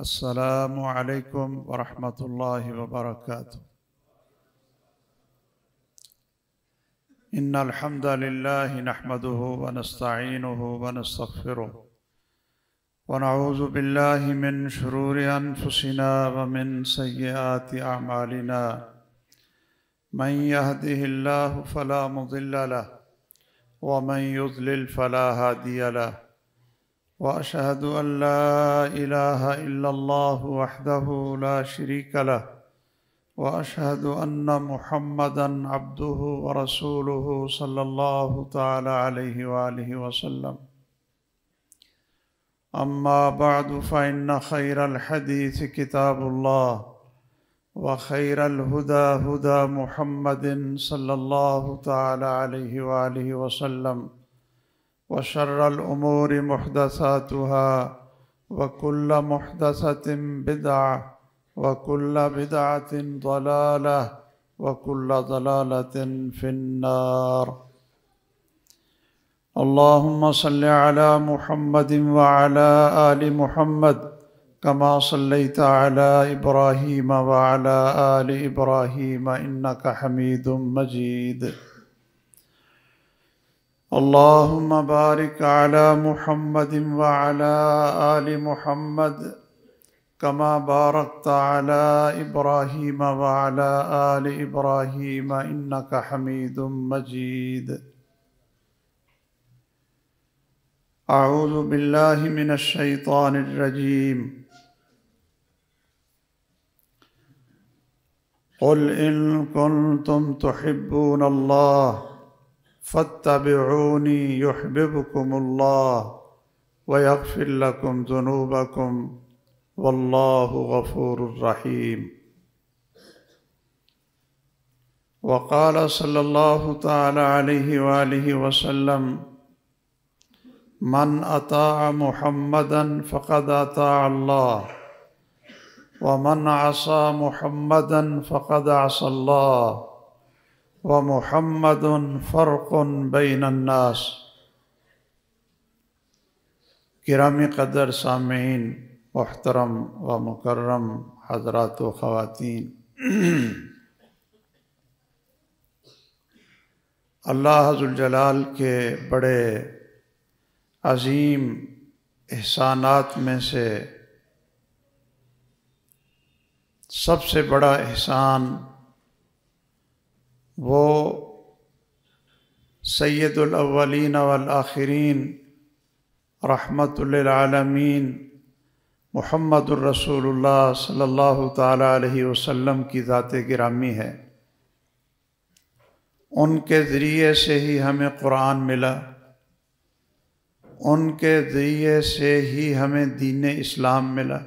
السلام علیکم ورحمۃ اللہ وبرکاتہ ان الحمد نحمده ونستغفره ونعوذ بالله من من شرور انفسنا ومن ومن سيئات اعمالنا يهده الله فلا فلا مضل له له يضلل هادي واشهد ان لا اله الا الله وحده لا شريك له واشهد ان محمدا عبده ورسوله صلى الله تعالى عليه واله وسلم اما بعد فان خير الحديث كتاب الله وخير الهدى هدى محمد صلى الله تعالى عليه واله وسلم وشر الأمور محدثاتها وكل محدثة بدعة وكل بدعة ضلالة وكل ضلالة في النار اللهم صل على محمد وعلى آل محمد كما صليت على إبراهيم وعلى آل إبراهيم إنك حميد مجيد اللهم بارك على على محمد محمد وعلى وعلى آل آل كما باركت إبراهيم إبراهيم إنك حميد مجيد أعوذ بالله من الشيطان الرجيم قل إن كنتم تحبون الله فاتبعوني يحببكم الله ويغفر لكم ذنوبكم والله غفور رحيم وقال صلى الله تعالى عليه واله وسلم من اطاع محمدا فقد اطاع الله ومن عصى محمدا فقد عصى الله و الناس کرام قدر سامعین محترم و مکرم حضرات و خواتین اللہ حضر الجلال کے بڑے عظیم احسانات میں سے سب سے بڑا احسان وہ سید الاولین والآخرین رحمت للعالمین محمد الرسول اللہ صلی اللہ تعالیٰ علیہ وسلم کی ذات گرامی ہے ان کے ذریعے سے ہی ہمیں قرآن ملا ان کے ذریعے سے ہی ہمیں دین اسلام ملا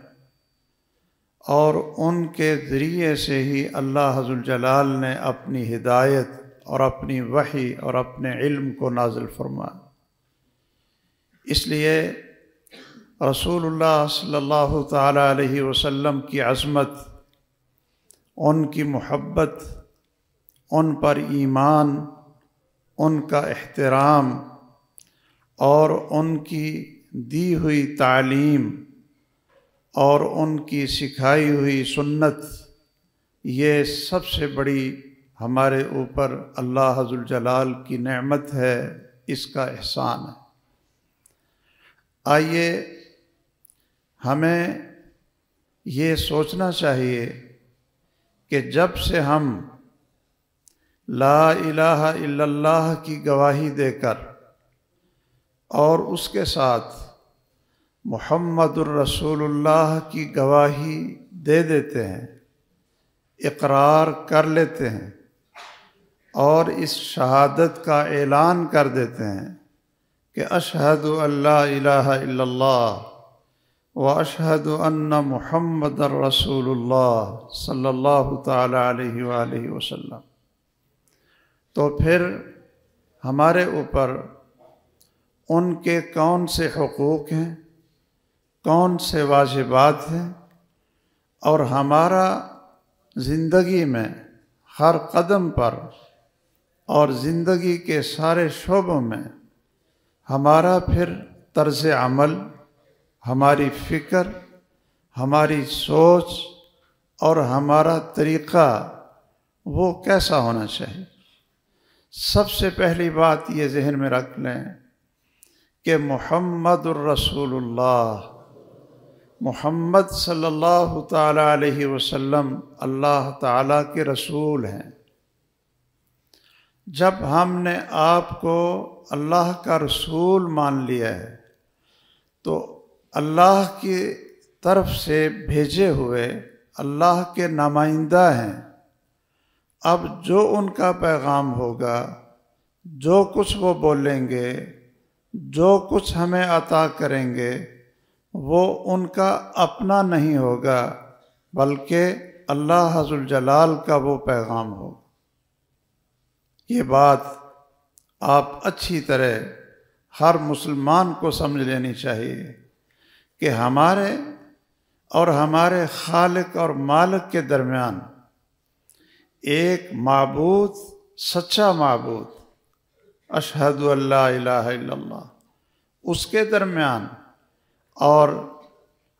اور ان کے ذریعے سے ہی اللہ حضر الجلال نے اپنی ہدایت اور اپنی وحی اور اپنے علم کو نازل فرما اس لیے رسول اللہ صلی اللہ تعالیٰ علیہ وسلم کی عظمت ان کی محبت ان پر ایمان ان کا احترام اور ان کی دی ہوئی تعلیم اور ان کی سکھائی ہوئی سنت یہ سب سے بڑی ہمارے اوپر اللہ حض الجلال کی نعمت ہے اس کا احسان ہے آئیے ہمیں یہ سوچنا چاہیے کہ جب سے ہم لا الہ الا اللہ کی گواہی دے کر اور اس کے ساتھ محمد الرسول اللہ کی گواہی دے دیتے ہیں اقرار کر لیتے ہیں اور اس شہادت کا اعلان کر دیتے ہیں کہ اشہد اللہ الہ الا اللہ و اشہد ان محمد الرسول اللہ صلی اللہ تعالی علیہ وآلہ وسلم تو پھر ہمارے اوپر ان کے کون سے حقوق ہیں کون سے واجبات ہیں اور ہمارا زندگی میں ہر قدم پر اور زندگی کے سارے شعبوں میں ہمارا پھر طرز عمل ہماری فکر ہماری سوچ اور ہمارا طریقہ وہ کیسا ہونا چاہیے سب سے پہلی بات یہ ذہن میں رکھ لیں کہ محمد الرسول اللہ محمد صلی اللہ تعالیٰ علیہ وسلم اللہ تعالیٰ کے رسول ہیں جب ہم نے آپ کو اللہ کا رسول مان لیا ہے تو اللہ کی طرف سے بھیجے ہوئے اللہ کے نمائندہ ہیں اب جو ان کا پیغام ہوگا جو کچھ وہ بولیں گے جو کچھ ہمیں عطا کریں گے وہ ان کا اپنا نہیں ہوگا بلکہ اللہ حضر الجلال کا وہ پیغام ہوگا یہ بات آپ اچھی طرح ہر مسلمان کو سمجھ لینی چاہیے کہ ہمارے اور ہمارے خالق اور مالک کے درمیان ایک معبود سچا معبود اشہد اللہ الہ الا اللہ اس کے درمیان اور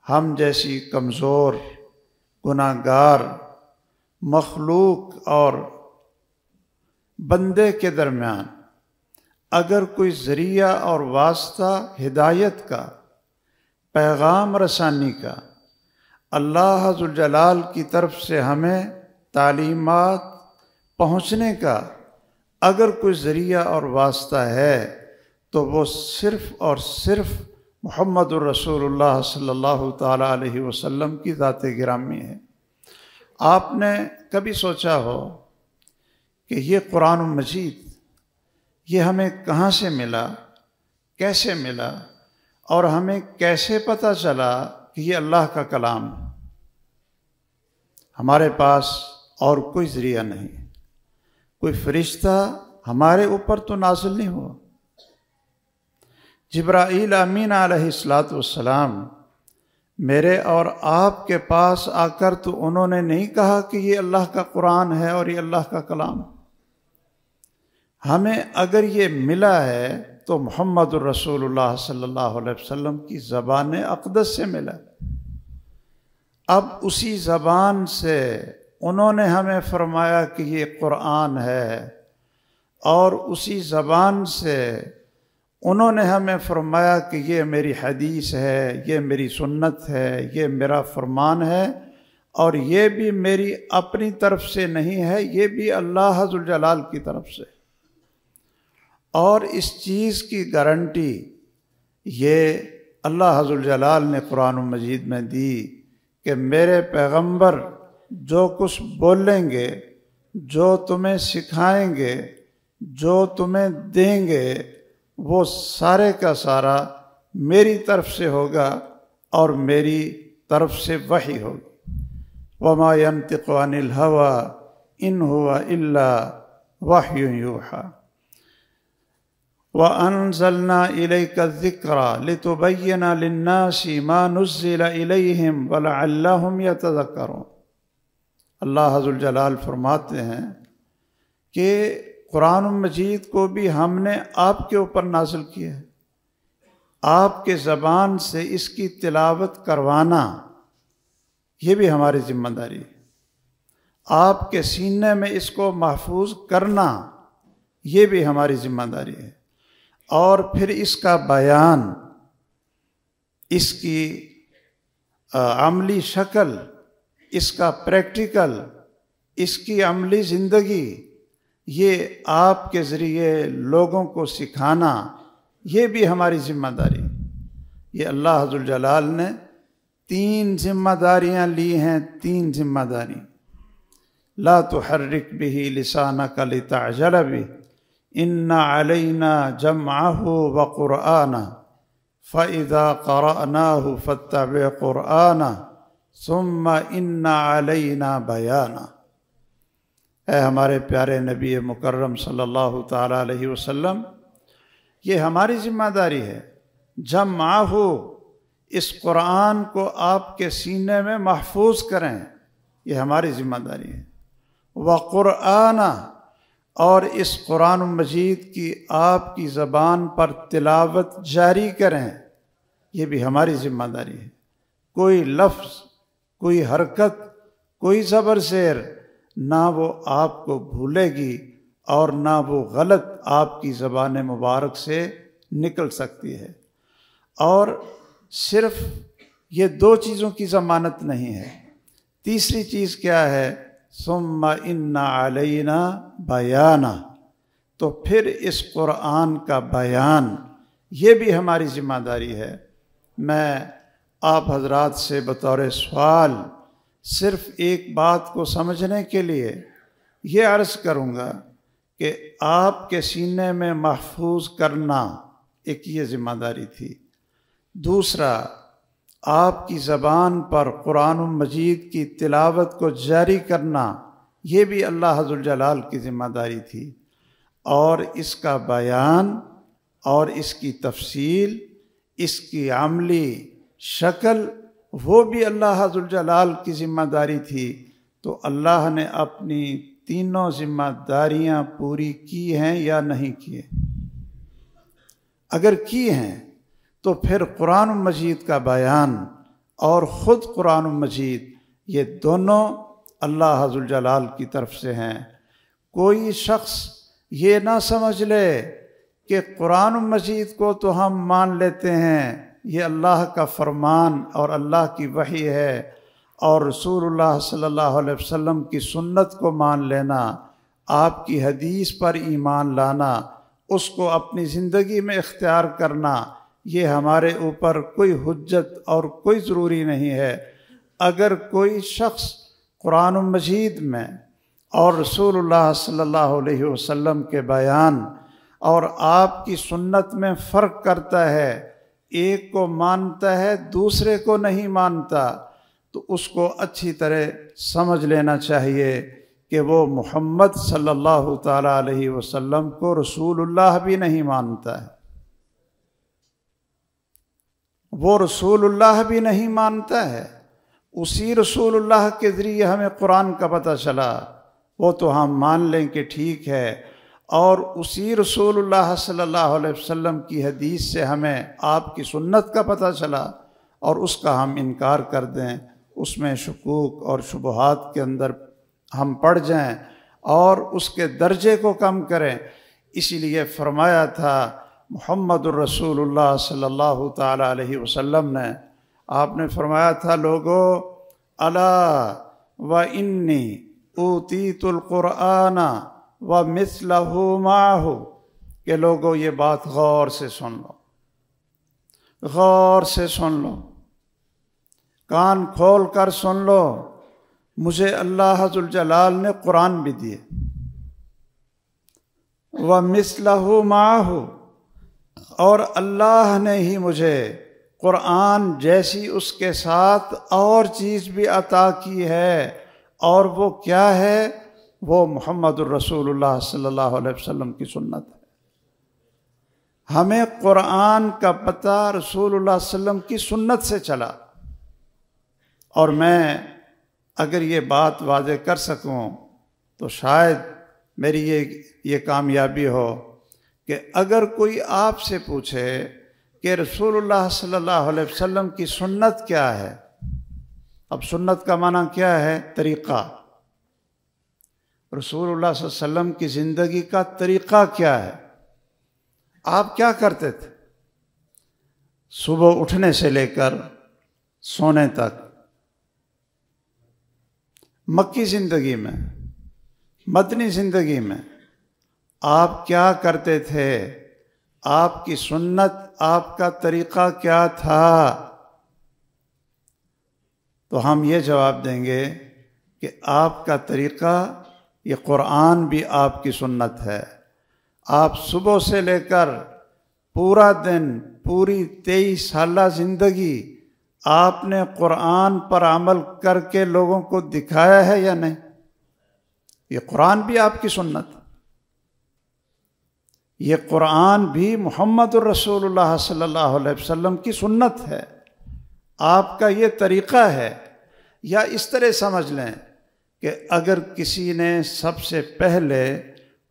ہم جیسی کمزور گناہ گار مخلوق اور بندے کے درمیان اگر کوئی ذریعہ اور واسطہ ہدایت کا پیغام رسانی کا اللہ حضر جلال کی طرف سے ہمیں تعلیمات پہنچنے کا اگر کوئی ذریعہ اور واسطہ ہے تو وہ صرف اور صرف محمد الرسول اللہ صلی اللہ تعالیٰ علیہ وسلم کی ذات گرامی ہے آپ نے کبھی سوچا ہو کہ یہ قرآن و مجید یہ ہمیں کہاں سے ملا کیسے ملا اور ہمیں کیسے پتہ چلا کہ یہ اللہ کا کلام ہمارے پاس اور کوئی ذریعہ نہیں کوئی فرشتہ ہمارے اوپر تو نازل نہیں ہوا جبرائیل امین علیہ السلاۃ والسلام میرے اور آپ کے پاس آ کر تو انہوں نے نہیں کہا کہ یہ اللہ کا قرآن ہے اور یہ اللہ کا کلام ہمیں اگر یہ ملا ہے تو محمد الرسول اللہ صلی اللہ علیہ وسلم کی زبان اقدس سے ملا اب اسی زبان سے انہوں نے ہمیں فرمایا کہ یہ قرآن ہے اور اسی زبان سے انہوں نے ہمیں فرمایا کہ یہ میری حدیث ہے یہ میری سنت ہے یہ میرا فرمان ہے اور یہ بھی میری اپنی طرف سے نہیں ہے یہ بھی اللہ حضر جلال کی طرف سے اور اس چیز کی گارنٹی یہ اللہ حضر جلال نے قرآن و مجید میں دی کہ میرے پیغمبر جو کچھ بولیں گے جو تمہیں سکھائیں گے جو تمہیں دیں گے وہ سارے کا سارا میری طرف سے ہوگا اور میری طرف سے وہی ہوگی وہ الحوا ان ہوا واہ ون ضلع علیہ کا ذکر لتوبیہ لن سیما نزل علیہ بلا اللہ تذکروں اللہ حضر الجلال فرماتے ہیں کہ قرآن مجید کو بھی ہم نے آپ کے اوپر نازل کیا ہے آپ کے زبان سے اس کی تلاوت کروانا یہ بھی ہماری ذمہ داری ہے آپ کے سینے میں اس کو محفوظ کرنا یہ بھی ہماری ذمہ داری ہے اور پھر اس کا بیان اس کی عملی شکل اس کا پریکٹیکل اس کی عملی زندگی یہ آپ کے ذریعے لوگوں کو سکھانا یہ بھی ہماری ذمہ داری یہ اللہ حضر جلال نے تین ذمہ داریاں لی ہیں تین ذمہ داری لا تحرک بھی لسانہ کلتا جلب انا علینہ جم آہ و قرآن فعدا قرآن ہو فتح قرآن ثم انا علینہ بیانہ اے ہمارے پیارے نبی مکرم صلی اللہ تعالیٰ علیہ وسلم یہ ہماری ذمہ داری ہے جب ماں ہو اس قرآن کو آپ کے سینے میں محفوظ کریں یہ ہماری ذمہ داری ہے وہ قرآن اور اس قرآن و مجید کی آپ کی زبان پر تلاوت جاری کریں یہ بھی ہماری ذمہ داری ہے کوئی لفظ کوئی حرکت کوئی زبر زیر نہ وہ آپ کو بھولے گی اور نہ وہ غلط آپ کی زبان مبارک سے نکل سکتی ہے اور صرف یہ دو چیزوں کی ضمانت نہیں ہے تیسری چیز کیا ہے سما ان علینہ بیانہ تو پھر اس قرآن کا بیان یہ بھی ہماری ذمہ داری ہے میں آپ حضرات سے بطور سوال صرف ایک بات کو سمجھنے کے لیے یہ عرض کروں گا کہ آپ کے سینے میں محفوظ کرنا ایک یہ ذمہ داری تھی دوسرا آپ کی زبان پر قرآن و مجید کی تلاوت کو جاری کرنا یہ بھی اللہ حضر الجلال کی ذمہ داری تھی اور اس کا بیان اور اس کی تفصیل اس کی عملی شکل وہ بھی اللہ ذوالجلال کی ذمہ داری تھی تو اللہ نے اپنی تینوں ذمہ داریاں پوری کی ہیں یا نہیں کیے اگر کی ہیں تو پھر قرآن و مجید کا بیان اور خود قرآن مجید یہ دونوں اللہ حضر جلال کی طرف سے ہیں کوئی شخص یہ نہ سمجھ لے کہ قرآن و مجید کو تو ہم مان لیتے ہیں یہ اللہ کا فرمان اور اللہ کی وحی ہے اور رسول اللہ صلی اللہ علیہ وسلم کی سنت کو مان لینا آپ کی حدیث پر ایمان لانا اس کو اپنی زندگی میں اختیار کرنا یہ ہمارے اوپر کوئی حجت اور کوئی ضروری نہیں ہے اگر کوئی شخص قرآن و مجید میں اور رسول اللہ صلی اللہ علیہ وسلم کے بیان اور آپ کی سنت میں فرق کرتا ہے ایک کو مانتا ہے دوسرے کو نہیں مانتا تو اس کو اچھی طرح سمجھ لینا چاہیے کہ وہ محمد صلی اللہ تعالیٰ علیہ وسلم کو رسول اللہ بھی نہیں مانتا ہے وہ رسول اللہ بھی نہیں مانتا ہے اسی رسول اللہ کے ذریعے ہمیں قرآن کا پتہ چلا وہ تو ہم مان لیں کہ ٹھیک ہے اور اسی رسول اللہ صلی اللہ علیہ وسلم کی حدیث سے ہمیں آپ کی سنت کا پتہ چلا اور اس کا ہم انکار کر دیں اس میں شکوق اور شبہات کے اندر ہم پڑ جائیں اور اس کے درجے کو کم کریں اسی لیے فرمایا تھا محمد الرسول اللہ صلی اللہ تعالیٰ علیہ وسلم نے آپ نے فرمایا تھا لوگو اللہ و انی التی تلقرآنہ و مثلا ہو کہ لوگوں یہ بات غور سے سن لو غور سے سن لو کان کھول کر سن لو مجھے اللہ حض الجلال نے قرآن بھی دیے وہ ہو ہو اور اللہ نے ہی مجھے قرآن جیسی اس کے ساتھ اور چیز بھی عطا کی ہے اور وہ کیا ہے وہ محمد الرسول اللہ صلی اللہ علیہ وسلم کی سنت ہے ہمیں قرآن کا پتہ رسول اللہ علیہ وسلم کی سنت سے چلا اور میں اگر یہ بات واضح کر سکوں تو شاید میری یہ یہ کامیابی ہو کہ اگر کوئی آپ سے پوچھے کہ رسول اللہ صلی اللہ علیہ وسلم کی سنت کیا ہے اب سنت کا معنی کیا ہے طریقہ رسول اللہ صلی اللہ علیہ وسلم کی زندگی کا طریقہ کیا ہے آپ کیا کرتے تھے صبح اٹھنے سے لے کر سونے تک مکی زندگی میں مدنی زندگی میں آپ کیا کرتے تھے آپ کی سنت آپ کا طریقہ کیا تھا تو ہم یہ جواب دیں گے کہ آپ کا طریقہ یہ قرآن بھی آپ کی سنت ہے آپ صبح سے لے کر پورا دن پوری تیئیس سالہ زندگی آپ نے قرآن پر عمل کر کے لوگوں کو دکھایا ہے یا نہیں یہ قرآن بھی آپ کی سنت یہ قرآن بھی محمد الرسول اللہ صلی اللہ علیہ وسلم کی سنت ہے آپ کا یہ طریقہ ہے یا اس طرح سمجھ لیں کہ اگر کسی نے سب سے پہلے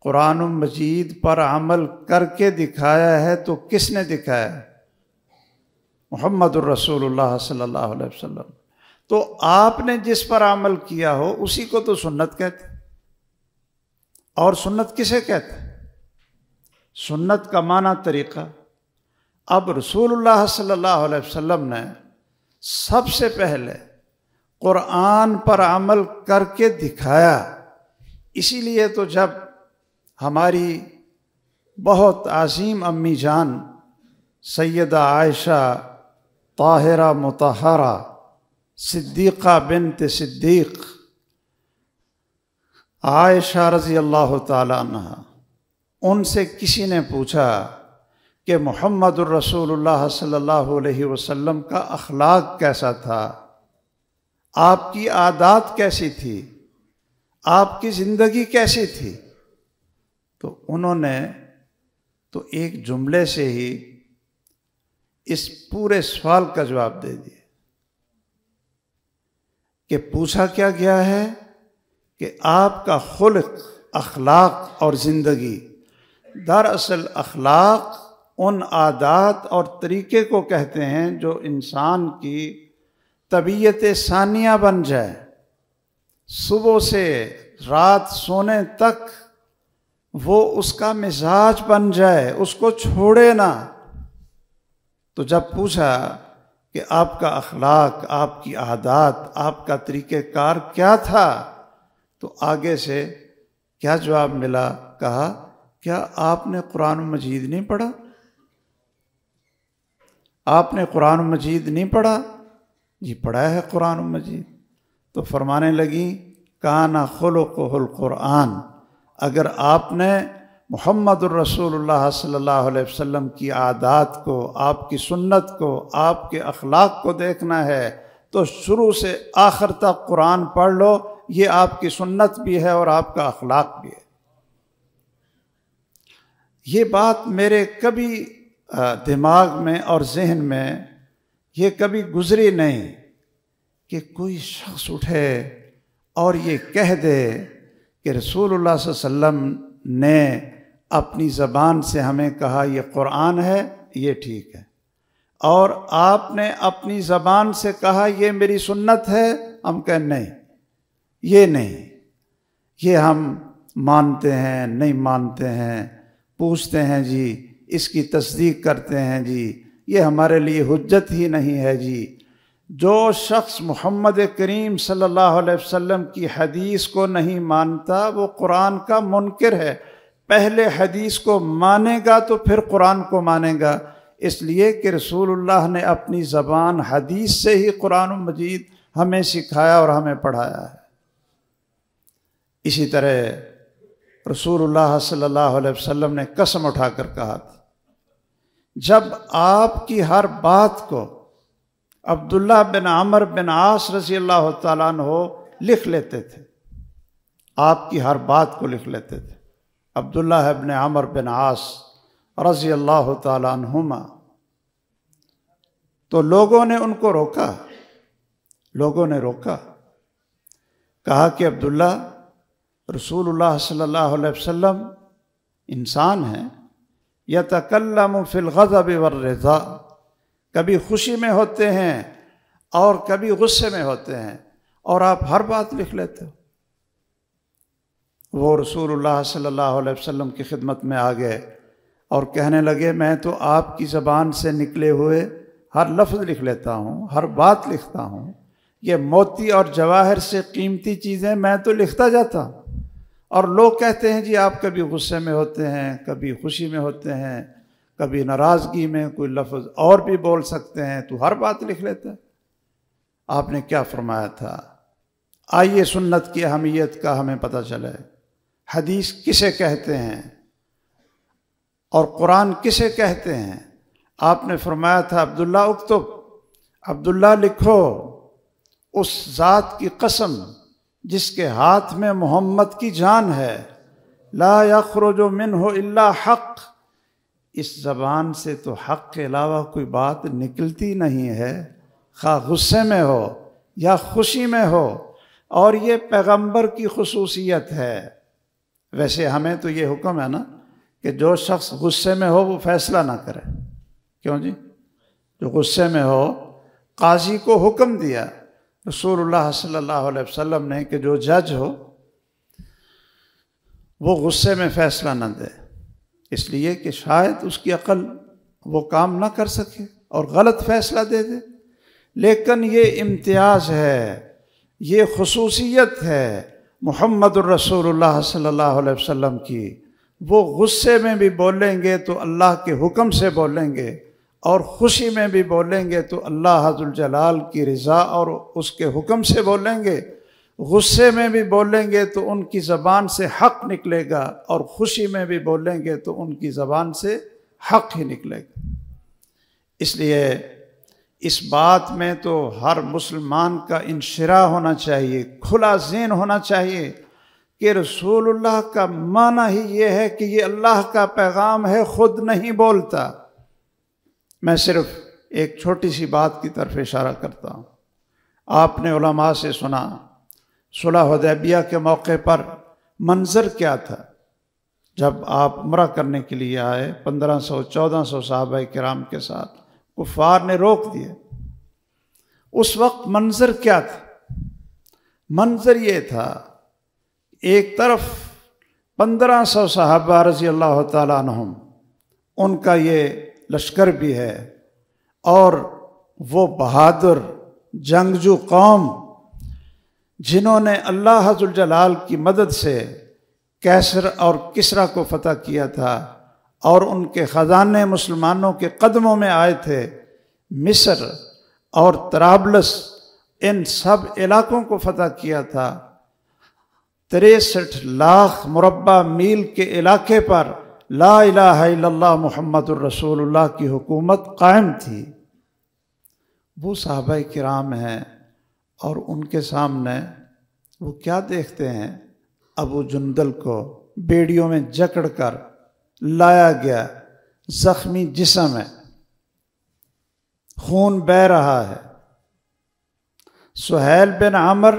قرآن و مجید پر عمل کر کے دکھایا ہے تو کس نے دکھایا محمد الرسول اللہ صلی اللہ علیہ وسلم تو آپ نے جس پر عمل کیا ہو اسی کو تو سنت کہتے اور سنت کسے کہتے سنت کا معنی طریقہ اب رسول اللہ صلی اللہ علیہ وسلم نے سب سے پہلے قرآن پر عمل کر کے دکھایا اسی لیے تو جب ہماری بہت عظیم امی جان سیدہ عائشہ طاہرہ متحرہ صدیقہ بنت صدیق عائشہ رضی اللہ تعالیٰ عنہ ان سے کسی نے پوچھا کہ محمد الرسول اللہ صلی اللہ علیہ وسلم کا اخلاق کیسا تھا آپ کی عادات کیسی تھی آپ کی زندگی کیسی تھی تو انہوں نے تو ایک جملے سے ہی اس پورے سوال کا جواب دے دیا کہ پوچھا کیا گیا ہے کہ آپ کا خلق اخلاق اور زندگی دراصل اخلاق ان عادات اور طریقے کو کہتے ہیں جو انسان کی طبیعت ثانیہ بن جائے صبح سے رات سونے تک وہ اس کا مزاج بن جائے اس کو چھوڑے نہ تو جب پوچھا کہ آپ کا اخلاق آپ کی عادات آپ کا طریقہ کار کیا تھا تو آگے سے کیا جواب ملا کہا کیا آپ نے قرآن مجید نہیں پڑھا آپ نے قرآن مجید نہیں پڑھا جی پڑھا ہے قرآن مجید تو فرمانے لگی کہاں خل و قرآن اگر آپ نے محمد الرسول اللہ صلی اللہ علیہ وسلم کی عادات کو آپ کی سنت کو آپ کے اخلاق کو دیکھنا ہے تو شروع سے آخر تک قرآن پڑھ لو یہ آپ کی سنت بھی ہے اور آپ کا اخلاق بھی ہے یہ بات میرے کبھی دماغ میں اور ذہن میں یہ کبھی گزری نہیں کہ کوئی شخص اٹھے اور یہ کہہ دے کہ رسول اللہ صلی اللہ علیہ وسلم نے اپنی زبان سے ہمیں کہا یہ قرآن ہے یہ ٹھیک ہے اور آپ نے اپنی زبان سے کہا یہ میری سنت ہے ہم کہیں نہیں یہ نہیں یہ ہم مانتے ہیں نہیں مانتے ہیں پوچھتے ہیں جی اس کی تصدیق کرتے ہیں جی یہ ہمارے لیے حجت ہی نہیں ہے جی جو شخص محمد کریم صلی اللہ علیہ وسلم کی حدیث کو نہیں مانتا وہ قرآن کا منکر ہے پہلے حدیث کو مانے گا تو پھر قرآن کو مانے گا اس لیے کہ رسول اللہ نے اپنی زبان حدیث سے ہی قرآن و مجید ہمیں سکھایا اور ہمیں پڑھایا ہے اسی طرح رسول اللہ صلی اللہ علیہ وسلم نے قسم اٹھا کر کہا تھا جب آپ کی ہر بات کو عبداللہ بن عمر بن عاص رضی اللہ تعالیٰ ہو لکھ لیتے تھے آپ کی ہر بات کو لکھ لیتے تھے عبداللہ ابن عمر بن عاص رضی اللہ تعالیٰ عنہما تو لوگوں نے ان کو روکا لوگوں نے روکا کہا کہ عبداللہ رسول اللہ صلی اللہ علیہ وسلم انسان ہیں یا تکلم و فل کبھی خوشی میں ہوتے ہیں اور کبھی غصے میں ہوتے ہیں اور آپ ہر بات لکھ لیتے ہو وہ رسول اللہ صلی اللہ علیہ وسلم کی خدمت میں آ گئے اور کہنے لگے میں تو آپ کی زبان سے نکلے ہوئے ہر لفظ لکھ لیتا ہوں ہر بات لکھتا ہوں یہ موتی اور جواہر سے قیمتی چیزیں میں تو لکھتا جاتا ہوں اور لوگ کہتے ہیں جی آپ کبھی غصے میں ہوتے ہیں کبھی خوشی میں ہوتے ہیں کبھی ناراضگی میں کوئی لفظ اور بھی بول سکتے ہیں تو ہر بات لکھ لیتے آپ نے کیا فرمایا تھا آئیے سنت کی اہمیت کا ہمیں پتہ چلے حدیث کسے کہتے ہیں اور قرآن کسے کہتے ہیں آپ نے فرمایا تھا عبداللہ اکتب عبداللہ لکھو اس ذات کی قسم جس کے ہاتھ میں محمد کی جان ہے لا یخرج جو من ہو اللہ حق اس زبان سے تو حق کے علاوہ کوئی بات نکلتی نہیں ہے خواہ غصے میں ہو یا خوشی میں ہو اور یہ پیغمبر کی خصوصیت ہے ویسے ہمیں تو یہ حکم ہے نا کہ جو شخص غصے میں ہو وہ فیصلہ نہ کرے کیوں جی جو غصے میں ہو قاضی کو حکم دیا رسول اللہ صلی اللہ علیہ وسلم نے کہ جو جج ہو وہ غصے میں فیصلہ نہ دے اس لیے کہ شاید اس کی عقل وہ کام نہ کر سکے اور غلط فیصلہ دے دے لیکن یہ امتیاز ہے یہ خصوصیت ہے محمد الرسول اللہ صلی اللہ علیہ وسلم کی وہ غصے میں بھی بولیں گے تو اللہ کے حکم سے بولیں گے اور خوشی میں بھی بولیں گے تو اللہ حض الجلال کی رضا اور اس کے حکم سے بولیں گے غصے میں بھی بولیں گے تو ان کی زبان سے حق نکلے گا اور خوشی میں بھی بولیں گے تو ان کی زبان سے حق ہی نکلے گا اس لیے اس بات میں تو ہر مسلمان کا انشرا ہونا چاہیے کھلا ذین ہونا چاہیے کہ رسول اللہ کا معنی ہی یہ ہے کہ یہ اللہ کا پیغام ہے خود نہیں بولتا میں صرف ایک چھوٹی سی بات کی طرف اشارہ کرتا ہوں آپ نے علماء سے سنا صلح حدیبیہ کے موقع پر منظر کیا تھا جب آپ عمرہ کرنے کے لیے آئے پندرہ سو چودہ سو صحابہ کرام کے ساتھ کفار نے روک دیے اس وقت منظر کیا تھا منظر یہ تھا ایک طرف پندرہ سو صحابہ رضی اللہ تعالیٰ عنہم ان کا یہ لشکر بھی ہے اور وہ بہادر جنگجو قوم جنہوں نے اللہ حضر الجلال کی مدد سے کیسر اور کسرا کو فتح کیا تھا اور ان کے خزانے مسلمانوں کے قدموں میں آئے تھے مصر اور ترابلس ان سب علاقوں کو فتح کیا تھا تریسٹھ لاکھ مربع میل کے علاقے پر لا الہ الا اللہ محمد الرسول اللہ کی حکومت قائم تھی وہ صحابہ کرام ہیں اور ان کے سامنے وہ کیا دیکھتے ہیں ابو جندل کو بیڑیوں میں جکڑ کر لایا گیا زخمی جسم ہے خون بہ رہا ہے سہیل بن عمر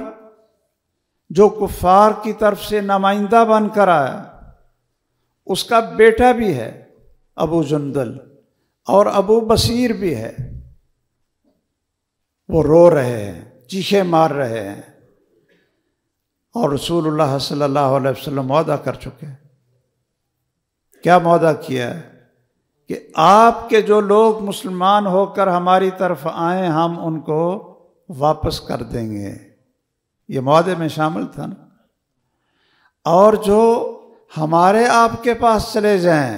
جو کفار کی طرف سے نمائندہ بن کر آیا اس کا بیٹا بھی ہے ابو جندل اور ابو بصیر بھی ہے وہ رو رہے ہیں چیخے مار رہے ہیں اور رسول اللہ صلی اللہ علیہ وسلم کر چکے کیا معدہ کیا ہے کہ آپ کے جو لوگ مسلمان ہو کر ہماری طرف آئیں ہم ان کو واپس کر دیں گے یہ معدے میں شامل تھا نا اور جو ہمارے آپ کے پاس چلے جائیں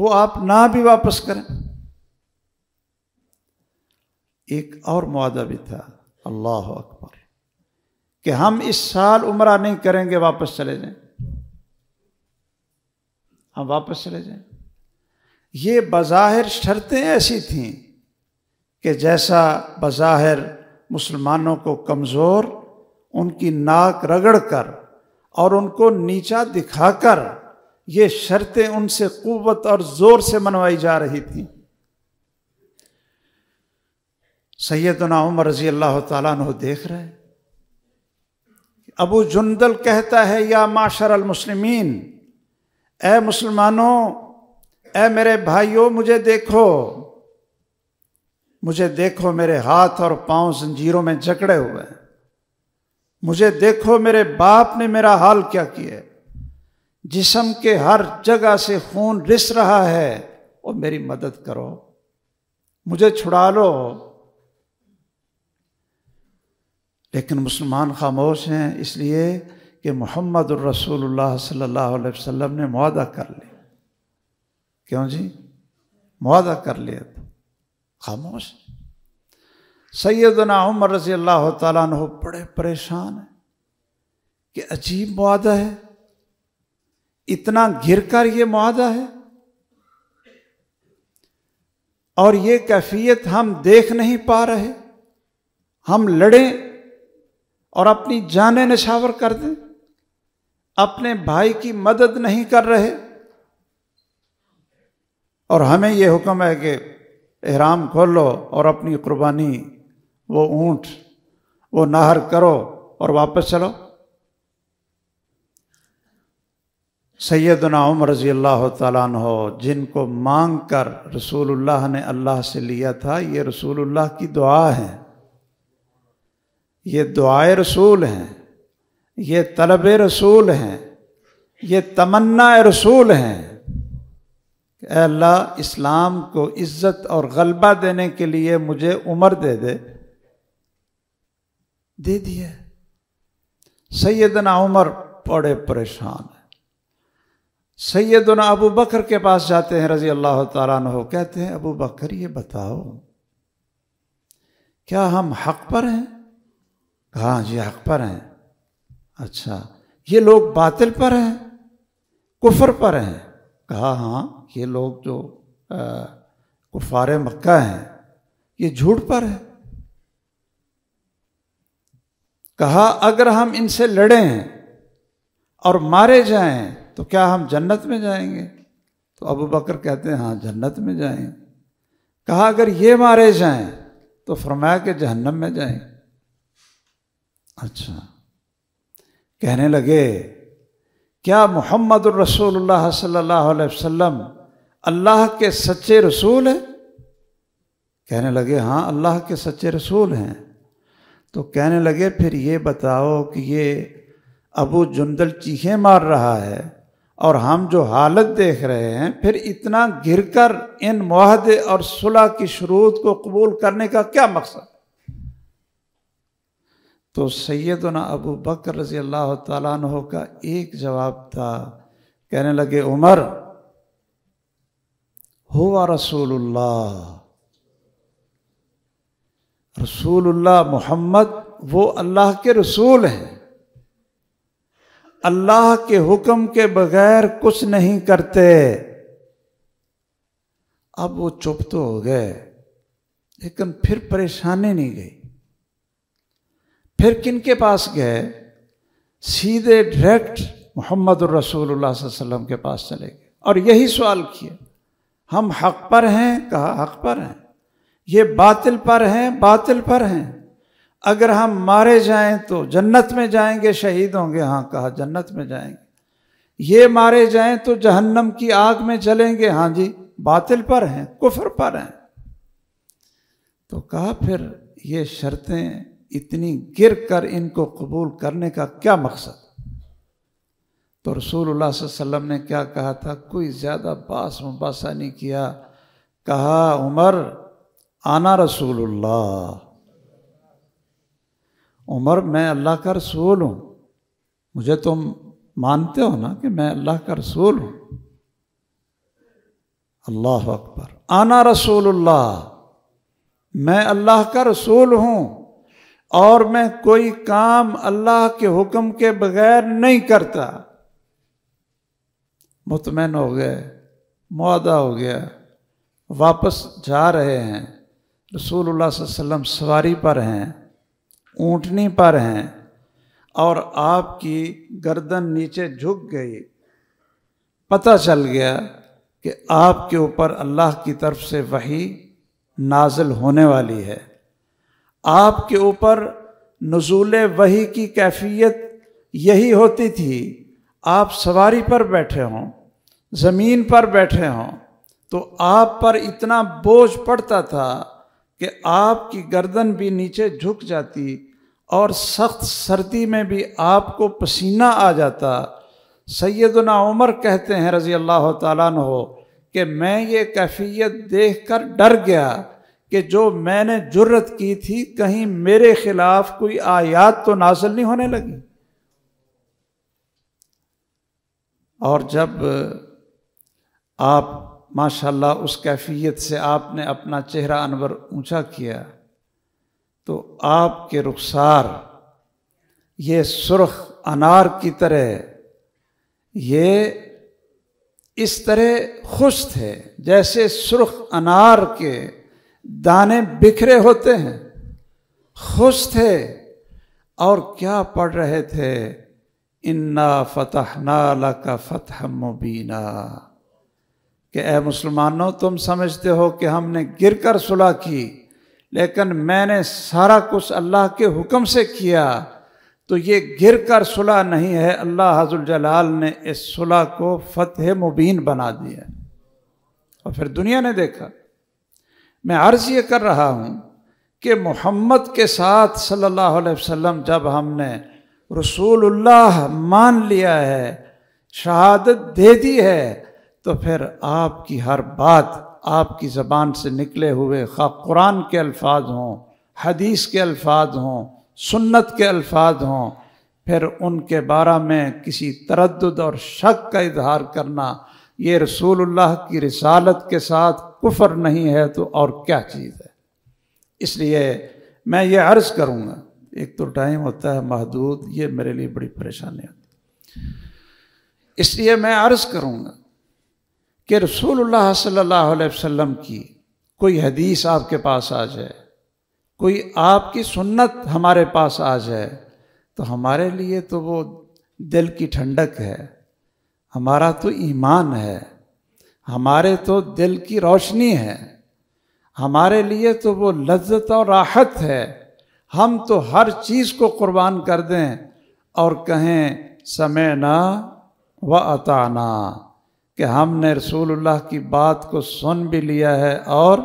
وہ آپ نہ بھی واپس کریں ایک اور معدہ بھی تھا اللہ اکبر کہ ہم اس سال عمرہ نہیں کریں گے واپس چلے جائیں ہم واپس چلے جائیں یہ بظاہر شرطیں ایسی تھیں کہ جیسا بظاہر مسلمانوں کو کمزور ان کی ناک رگڑ کر اور ان کو نیچا دکھا کر یہ شرطیں ان سے قوت اور زور سے منوائی جا رہی تھیں سیدنا عمر رضی اللہ تعالیٰ نے دیکھ رہے ابو جندل کہتا ہے یا معاشر المسلمین اے مسلمانوں اے میرے بھائیوں مجھے دیکھو مجھے دیکھو میرے ہاتھ اور پاؤں زنجیروں میں جکڑے ہوئے ہیں مجھے دیکھو میرے باپ نے میرا حال کیا کیا جسم کے ہر جگہ سے خون رس رہا ہے اور میری مدد کرو مجھے چھڑا لو لیکن مسلمان خاموش ہیں اس لیے کہ محمد الرسول اللہ صلی اللہ علیہ وسلم نے معاہدہ کر لیا کیوں جی معاہدہ کر لیا تو خاموش سیدنا عمر رضی اللہ تعالیٰ عنہ بڑے پریشان ہیں کہ عجیب معادہ ہے اتنا گر کر یہ معاہدہ ہے اور یہ کیفیت ہم دیکھ نہیں پا رہے ہم لڑیں اور اپنی جانیں نشاور کر دیں اپنے بھائی کی مدد نہیں کر رہے اور ہمیں یہ حکم ہے کہ احرام کھولو اور اپنی قربانی وہ اونٹ وہ نہر کرو اور واپس چلو سیدنا عمر رضی اللہ تعالیٰ عنہ جن کو مانگ کر رسول اللہ نے اللہ سے لیا تھا یہ رسول اللہ کی دعا ہے یہ دعائے رسول ہیں یہ طلب رسول ہیں یہ تمنا رسول ہیں کہ اللہ اسلام کو عزت اور غلبہ دینے کے لیے مجھے عمر دے دے دے دیا سیدنا عمر بڑے پریشان ہے سیدنا ابو بکر کے پاس جاتے ہیں رضی اللہ تعالیٰ عنہ کہتے ہیں ابو بکر یہ بتاؤ کیا ہم حق پر ہیں کہاں جی حق پر ہیں اچھا یہ لوگ باطل پر ہیں کفر پر ہیں کہا ہاں یہ لوگ جو کفار مکہ ہیں یہ جھوٹ پر ہیں کہا اگر ہم ان سے لڑیں اور مارے جائیں تو کیا ہم جنت میں جائیں گے تو ابو بکر کہتے ہیں ہاں جنت میں جائیں کہا اگر یہ مارے جائیں تو فرمایا کہ جہنم میں جائیں اچھا کہنے لگے کیا محمد الرسول اللہ صلی اللہ علیہ وسلم اللہ کے سچے رسول ہیں کہنے لگے ہاں اللہ کے سچے رسول ہیں تو کہنے لگے پھر یہ بتاؤ کہ یہ ابو جندل چیخیں مار رہا ہے اور ہم جو حالت دیکھ رہے ہیں پھر اتنا گر کر ان معاہدے اور صلح کی شروع کو قبول کرنے کا کیا مقصد تو سیدنا ابو بکر رضی اللہ تعالیٰ عنہ کا ایک جواب تھا کہنے لگے عمر ہوا رسول اللہ رسول اللہ محمد وہ اللہ کے رسول ہیں اللہ کے حکم کے بغیر کچھ نہیں کرتے اب وہ چپ تو ہو گئے لیکن پھر پریشانی نہیں گئی پھر کن کے پاس گئے سیدھے ڈائریکٹ محمد الرسول اللہ صلی اللہ علیہ وسلم کے پاس چلے گئے اور یہی سوال کیے ہم حق پر ہیں کہا حق پر ہیں یہ باطل پر ہیں باطل پر ہیں اگر ہم مارے جائیں تو جنت میں جائیں گے شہید ہوں گے ہاں کہا جنت میں جائیں گے یہ مارے جائیں تو جہنم کی آگ میں چلیں گے ہاں جی باطل پر ہیں کفر پر ہیں تو کہا پھر یہ شرطیں اتنی گر کر ان کو قبول کرنے کا کیا مقصد تو رسول اللہ صلی اللہ علیہ وسلم نے کیا کہا تھا کوئی زیادہ باس مباصہ نہیں کیا کہا عمر آنا رسول اللہ عمر میں اللہ کا رسول ہوں مجھے تم مانتے ہو نا کہ میں اللہ کا رسول ہوں اللہ اکبر آنا رسول اللہ میں اللہ کا رسول ہوں اور میں کوئی کام اللہ کے حکم کے بغیر نہیں کرتا مطمئن ہو گئے معدہ ہو گیا واپس جا رہے ہیں رسول اللہ صلی اللہ علیہ وسلم سواری پر ہیں اونٹنی پر ہیں اور آپ کی گردن نیچے جھک گئی پتہ چل گیا کہ آپ کے اوپر اللہ کی طرف سے وہی نازل ہونے والی ہے آپ کے اوپر نزول وہی کی کیفیت یہی ہوتی تھی آپ سواری پر بیٹھے ہوں زمین پر بیٹھے ہوں تو آپ پر اتنا بوجھ پڑتا تھا کہ آپ کی گردن بھی نیچے جھک جاتی اور سخت سردی میں بھی آپ کو پسینہ آ جاتا سیدنا عمر کہتے ہیں رضی اللہ تعالیٰ کہ میں یہ کیفیت دیکھ کر ڈر گیا کہ جو میں نے جرت کی تھی کہیں میرے خلاف کوئی آیات تو نازل نہیں ہونے لگی اور جب آپ ماشاء اللہ اس کیفیت سے آپ نے اپنا چہرہ انور اونچا کیا تو آپ کے رخسار یہ سرخ انار کی طرح یہ اس طرح خوش تھے جیسے سرخ انار کے دانے بکھرے ہوتے ہیں خوش تھے اور کیا پڑھ رہے تھے انا فتح نالا کا فتح مبینہ کہ اے مسلمانوں تم سمجھتے ہو کہ ہم نے گر کر صلاح کی لیکن میں نے سارا کچھ اللہ کے حکم سے کیا تو یہ گر کر صلاح نہیں ہے اللہ حضر الجلال نے اس صلاح کو فتح مبین بنا دیا اور پھر دنیا نے دیکھا میں عرض یہ کر رہا ہوں کہ محمد کے ساتھ صلی اللہ علیہ وسلم جب ہم نے رسول اللہ مان لیا ہے شہادت دے دی ہے تو پھر آپ کی ہر بات آپ کی زبان سے نکلے ہوئے خواہ قرآن کے الفاظ ہوں حدیث کے الفاظ ہوں سنت کے الفاظ ہوں پھر ان کے بارے میں کسی تردد اور شک کا اظہار کرنا یہ رسول اللہ کی رسالت کے ساتھ کفر نہیں ہے تو اور کیا چیز ہے اس لیے میں یہ عرض کروں گا ایک تو ٹائم ہوتا ہے محدود یہ میرے لیے بڑی پریشانی ہوتی اس لیے میں عرض کروں گا کہ رسول اللہ صلی اللہ علیہ وسلم کی کوئی حدیث آپ کے پاس آ جائے کوئی آپ کی سنت ہمارے پاس آ جائے تو ہمارے لیے تو وہ دل کی ٹھنڈک ہے ہمارا تو ایمان ہے ہمارے تو دل کی روشنی ہے ہمارے لیے تو وہ لذت اور راحت ہے ہم تو ہر چیز کو قربان کر دیں اور کہیں سمے نہ و اتانا کہ ہم نے رسول اللہ کی بات کو سن بھی لیا ہے اور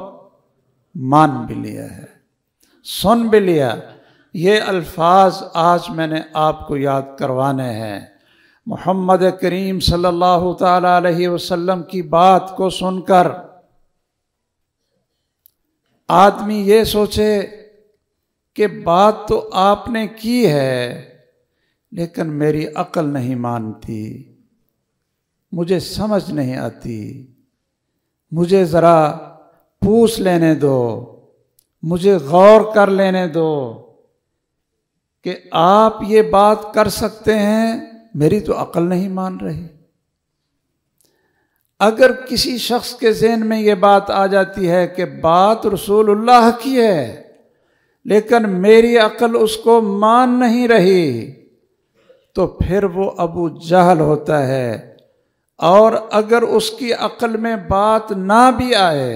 مان بھی لیا ہے سن بھی لیا یہ الفاظ آج میں نے آپ کو یاد کروانے ہیں محمد کریم صلی اللہ تعالی علیہ وسلم کی بات کو سن کر آدمی یہ سوچے کہ بات تو آپ نے کی ہے لیکن میری عقل نہیں مانتی مجھے سمجھ نہیں آتی مجھے ذرا پوچھ لینے دو مجھے غور کر لینے دو کہ آپ یہ بات کر سکتے ہیں میری تو عقل نہیں مان رہی اگر کسی شخص کے ذہن میں یہ بات آ جاتی ہے کہ بات رسول اللہ کی ہے لیکن میری عقل اس کو مان نہیں رہی تو پھر وہ ابو جہل ہوتا ہے اور اگر اس کی عقل میں بات نہ بھی آئے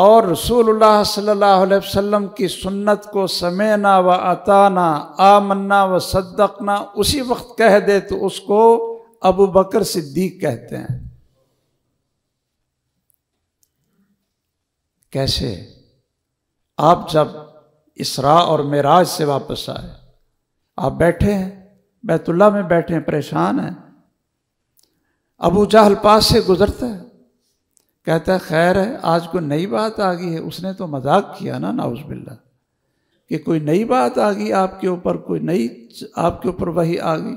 اور رسول اللہ صلی اللہ علیہ وسلم کی سنت کو سمینا و عطانا آمنا و صدقنا اسی وقت کہہ دے تو اس کو ابو بکر صدیق کہتے ہیں کیسے آپ جب اسراء اور معراج سے واپس آئے آپ بیٹھے ہیں بیت اللہ میں بیٹھے ہیں پریشان ہیں ابو جہل پاس سے گزرتا ہے کہتا ہے خیر ہے آج کوئی نئی بات آ گئی ہے اس نے تو مذاق کیا نا ناؤز باللہ کہ کوئی نئی بات آ گئی آپ کے اوپر کوئی نئی آپ کے اوپر وہی آ گئی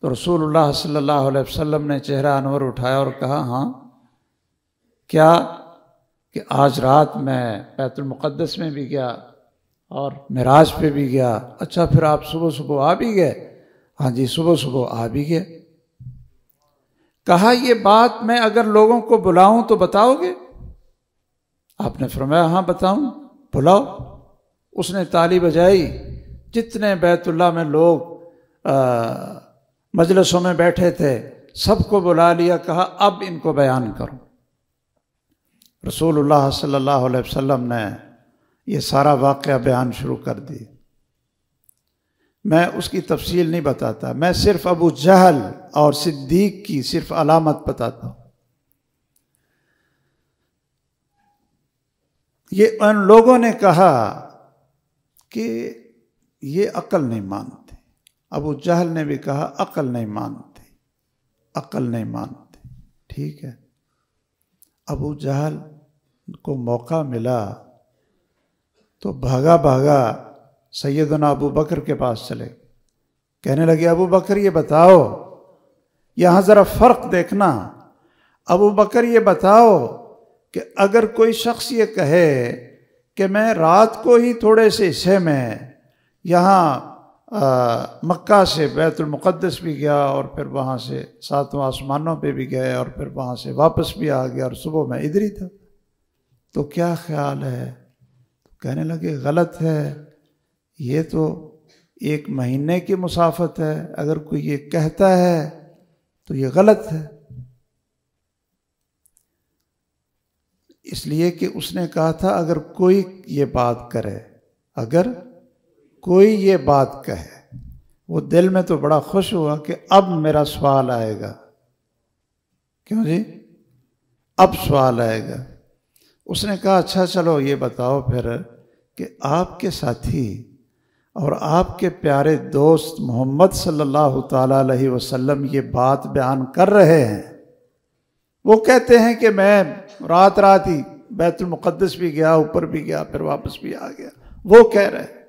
تو رسول اللہ صلی اللہ علیہ وسلم نے چہرہ انور اٹھایا اور کہا ہاں کیا کہ آج رات میں پیت المقدس میں بھی گیا اور معراج پہ بھی گیا اچھا پھر آپ صبح صبح آ بھی گئے ہاں جی صبح صبح آ بھی گئے کہا یہ بات میں اگر لوگوں کو بلاؤں تو بتاؤ گے آپ نے فرمایا ہاں بتاؤں بلاؤ اس نے تالی بجائی جتنے بیت اللہ میں لوگ مجلسوں میں بیٹھے تھے سب کو بلا لیا کہا اب ان کو بیان کرو رسول اللہ صلی اللہ علیہ وسلم نے یہ سارا واقعہ بیان شروع کر دی میں اس کی تفصیل نہیں بتاتا میں صرف ابو جہل اور صدیق کی صرف علامت بتاتا ہوں یہ ان لوگوں نے کہا کہ یہ عقل نہیں مانتے ابو جہل نے بھی کہا عقل نہیں مانتے عقل نہیں مانتے ٹھیک ہے ابو جہل کو موقع ملا تو بھاگا بھاگا سیدنا ابو بکر کے پاس چلے کہنے لگے ابو بکر یہ بتاؤ یہاں ذرا فرق دیکھنا ابو بکر یہ بتاؤ کہ اگر کوئی شخص یہ کہے کہ میں رات کو ہی تھوڑے سے حصے میں یہاں مکہ سے بیت المقدس بھی گیا اور پھر وہاں سے ساتوں آسمانوں پہ بھی گئے اور پھر وہاں سے واپس بھی آ گیا اور صبح میں ادھر ہی تھا تو کیا خیال ہے کہنے لگے غلط ہے یہ تو ایک مہینے کی مسافت ہے اگر کوئی یہ کہتا ہے تو یہ غلط ہے اس لیے کہ اس نے کہا تھا اگر کوئی یہ بات کرے اگر کوئی یہ بات کہے وہ دل میں تو بڑا خوش ہوا کہ اب میرا سوال آئے گا کیوں جی اب سوال آئے گا اس نے کہا اچھا چلو یہ بتاؤ پھر کہ آپ کے ساتھی اور آپ کے پیارے دوست محمد صلی اللہ تعالیٰ علیہ وسلم یہ بات بیان کر رہے ہیں وہ کہتے ہیں کہ میں رات رات ہی بیت المقدس بھی گیا اوپر بھی گیا پھر واپس بھی آ گیا وہ کہہ رہے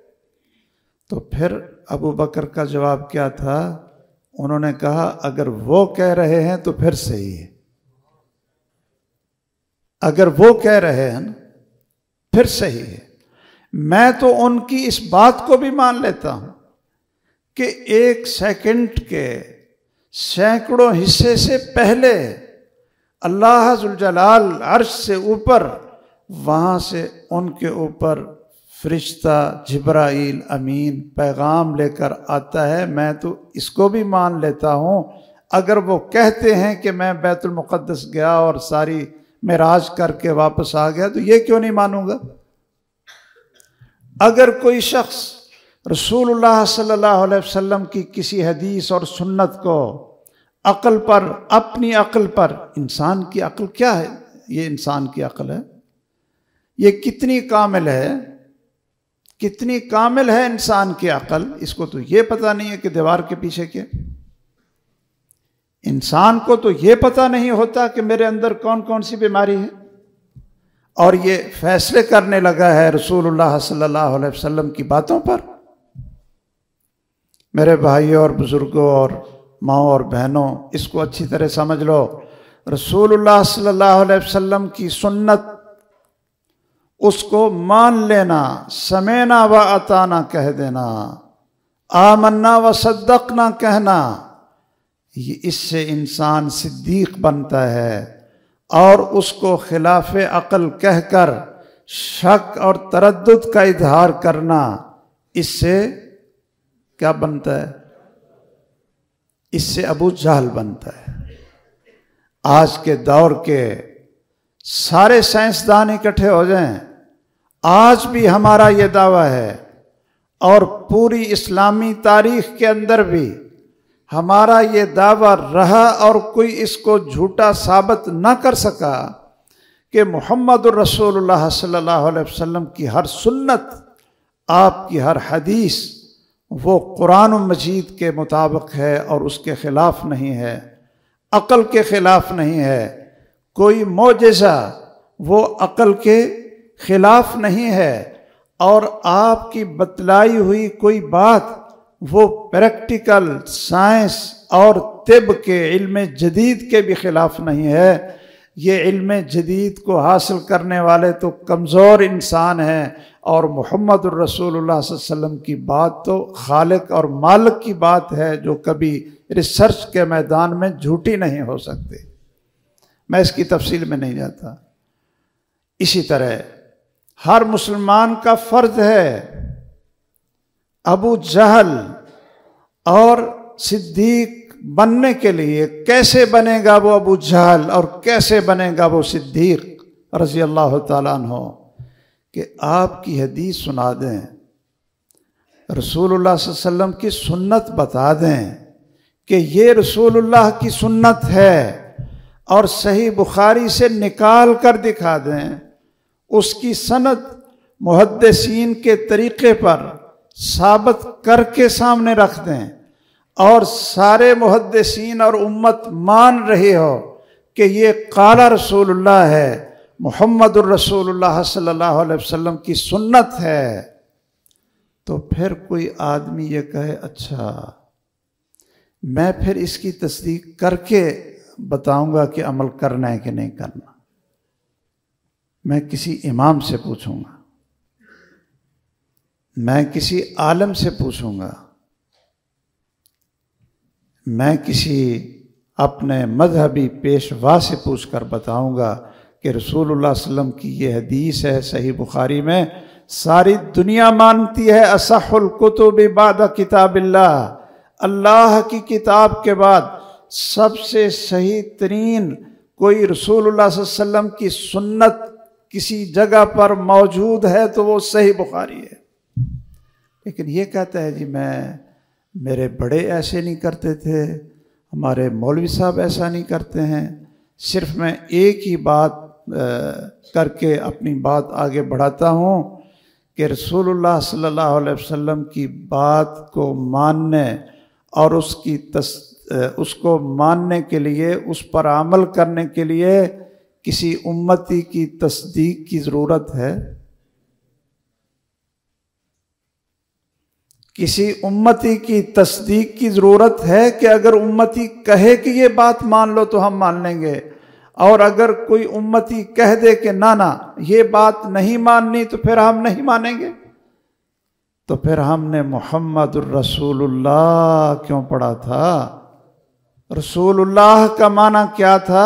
تو پھر ابو بکر کا جواب کیا تھا انہوں نے کہا اگر وہ کہہ رہے ہیں تو پھر صحیح ہے اگر وہ کہہ رہے ہیں پھر صحیح ہے میں تو ان کی اس بات کو بھی مان لیتا ہوں کہ ایک سیکنڈ کے سینکڑوں حصے سے پہلے اللہ ذوالجلال عرش سے اوپر وہاں سے ان کے اوپر فرشتہ جبرائیل امین پیغام لے کر آتا ہے میں تو اس کو بھی مان لیتا ہوں اگر وہ کہتے ہیں کہ میں بیت المقدس گیا اور ساری معراج کر کے واپس آ گیا تو یہ کیوں نہیں مانوں گا اگر کوئی شخص رسول اللہ صلی اللہ علیہ وسلم کی کسی حدیث اور سنت کو عقل پر اپنی عقل پر انسان کی عقل کیا ہے یہ انسان کی عقل ہے یہ کتنی کامل ہے کتنی کامل ہے انسان کی عقل اس کو تو یہ پتہ نہیں ہے کہ دیوار کے پیچھے کے انسان کو تو یہ پتہ نہیں ہوتا کہ میرے اندر کون کون سی بیماری ہے اور یہ فیصلے کرنے لگا ہے رسول اللہ صلی اللہ علیہ وسلم کی باتوں پر میرے بھائیوں اور بزرگوں اور ماں اور بہنوں اس کو اچھی طرح سمجھ لو رسول اللہ صلی اللہ علیہ وسلم کی سنت اس کو مان لینا سمینا و اتانا کہہ دینا آمنا و صدقنا کہنا یہ اس سے انسان صدیق بنتا ہے اور اس کو خلاف عقل کہہ کر شک اور تردد کا اظہار کرنا اس سے کیا بنتا ہے اس سے ابو جہل بنتا ہے آج کے دور کے سارے سائنسدان اکٹھے ہو جائیں آج بھی ہمارا یہ دعویٰ ہے اور پوری اسلامی تاریخ کے اندر بھی ہمارا یہ دعویٰ رہا اور کوئی اس کو جھوٹا ثابت نہ کر سکا کہ محمد الرسول اللہ صلی اللہ علیہ وسلم کی ہر سنت آپ کی ہر حدیث وہ قرآن و مجید کے مطابق ہے اور اس کے خلاف نہیں ہے عقل کے خلاف نہیں ہے کوئی معجزہ وہ عقل کے خلاف نہیں ہے اور آپ کی بتلائی ہوئی کوئی بات وہ پریکٹیکل سائنس اور طب کے علم جدید کے بھی خلاف نہیں ہے یہ علم جدید کو حاصل کرنے والے تو کمزور انسان ہیں اور محمد الرسول اللہ صلی اللہ علیہ وسلم کی بات تو خالق اور مالک کی بات ہے جو کبھی ریسرچ کے میدان میں جھوٹی نہیں ہو سکتی میں اس کی تفصیل میں نہیں جاتا اسی طرح ہر مسلمان کا فرض ہے ابو جہل اور صدیق بننے کے لیے کیسے بنے گا وہ ابو جہل اور کیسے بنے گا وہ صدیق رضی اللہ تعالیٰ عنہ کہ آپ کی حدیث سنا دیں رسول اللہ صلی اللہ علیہ وسلم کی سنت بتا دیں کہ یہ رسول اللہ کی سنت ہے اور صحیح بخاری سے نکال کر دکھا دیں اس کی سند محدثین کے طریقے پر ثابت کر کے سامنے رکھ دیں اور سارے محدثین اور امت مان رہے ہو کہ یہ قال رسول اللہ ہے محمد الرسول اللہ صلی اللہ علیہ وسلم کی سنت ہے تو پھر کوئی آدمی یہ کہے اچھا میں پھر اس کی تصدیق کر کے بتاؤں گا کہ عمل کرنا ہے کہ نہیں کرنا میں کسی امام سے پوچھوں گا میں کسی عالم سے پوچھوں گا میں کسی اپنے مذہبی پیشوا سے پوچھ کر بتاؤں گا کہ رسول اللہ علیہ وسلم کی یہ حدیث ہے صحیح بخاری میں ساری دنیا مانتی ہے اصح بعد کتاب اللہ اللہ کی کتاب کے بعد سب سے صحیح ترین کوئی رسول اللہ صلی اللہ علیہ وسلم کی سنت کسی جگہ پر موجود ہے تو وہ صحیح بخاری ہے لیکن یہ کہتا ہے جی میں میرے بڑے ایسے نہیں کرتے تھے ہمارے مولوی صاحب ایسا نہیں کرتے ہیں صرف میں ایک ہی بات کر کے اپنی بات آگے بڑھاتا ہوں کہ رسول اللہ صلی اللہ علیہ وسلم کی بات کو ماننے اور اس کی اس کو ماننے کے لیے اس پر عمل کرنے کے لیے کسی امتی کی تصدیق کی ضرورت ہے کسی امتی کی تصدیق کی ضرورت ہے کہ اگر امتی کہے کہ یہ بات مان لو تو ہم مان لیں گے اور اگر کوئی امتی کہہ دے کہ نانا یہ بات نہیں ماننی تو پھر ہم نہیں مانیں گے تو پھر ہم نے محمد الرسول اللہ کیوں پڑھا تھا رسول اللہ کا معنی کیا تھا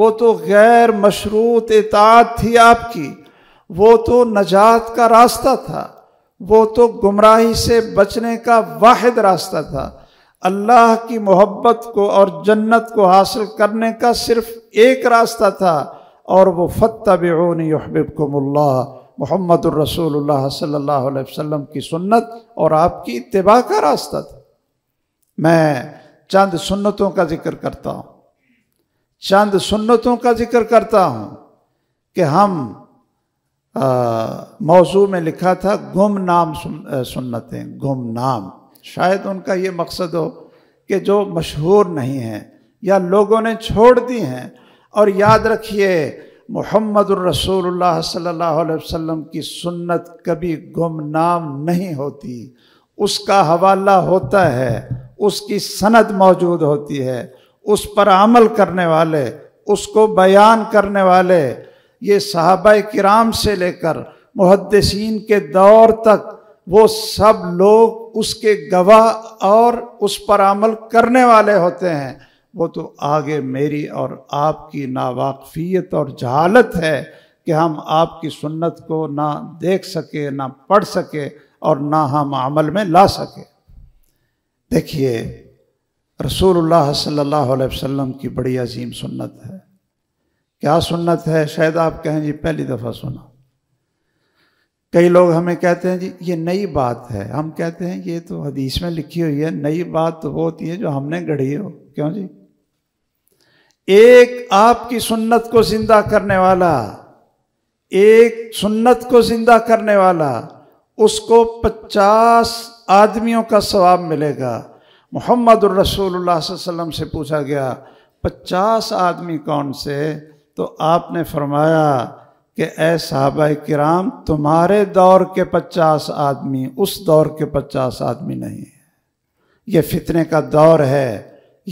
وہ تو غیر مشروط اطاعت تھی آپ کی وہ تو نجات کا راستہ تھا وہ تو گمراہی سے بچنے کا واحد راستہ تھا اللہ کی محبت کو اور جنت کو حاصل کرنے کا صرف ایک راستہ تھا اور وہ فتح یحببکم کو محمد الرسول اللہ صلی اللہ علیہ وسلم کی سنت اور آپ کی اتباع کا راستہ تھا میں چند سنتوں کا ذکر کرتا ہوں چند سنتوں کا ذکر کرتا ہوں کہ ہم موضوع میں لکھا تھا گم نام سنتیں گم نام شاید ان کا یہ مقصد ہو کہ جو مشہور نہیں ہیں یا لوگوں نے چھوڑ دی ہیں اور یاد رکھیے محمد الرسول اللہ صلی اللہ علیہ وسلم کی سنت کبھی گم نام نہیں ہوتی اس کا حوالہ ہوتا ہے اس کی سند موجود ہوتی ہے اس پر عمل کرنے والے اس کو بیان کرنے والے یہ صحابہ کرام سے لے کر محدثین کے دور تک وہ سب لوگ اس کے گواہ اور اس پر عمل کرنے والے ہوتے ہیں وہ تو آگے میری اور آپ کی ناواقفیت اور جہالت ہے کہ ہم آپ کی سنت کو نہ دیکھ سکے نہ پڑھ سکے اور نہ ہم عمل میں لا سکے دیکھیے رسول اللہ صلی اللہ علیہ وسلم کی بڑی عظیم سنت ہے کیا سنت ہے شاید آپ کہیں جی پہلی دفعہ سنا کئی لوگ ہمیں کہتے ہیں جی یہ نئی بات ہے ہم کہتے ہیں یہ تو حدیث میں لکھی ہوئی ہے نئی بات تو وہ ہوتی ہے جو ہم نے گڑھی ہو کیوں جی ایک آپ کی سنت کو زندہ کرنے والا ایک سنت کو زندہ کرنے والا اس کو پچاس آدمیوں کا ثواب ملے گا محمد الرسول اللہ صلی اللہ علیہ وسلم سے پوچھا گیا پچاس آدمی کون سے تو آپ نے فرمایا کہ اے صحابہ کرام تمہارے دور کے پچاس آدمی اس دور کے پچاس آدمی نہیں یہ فتنے کا دور ہے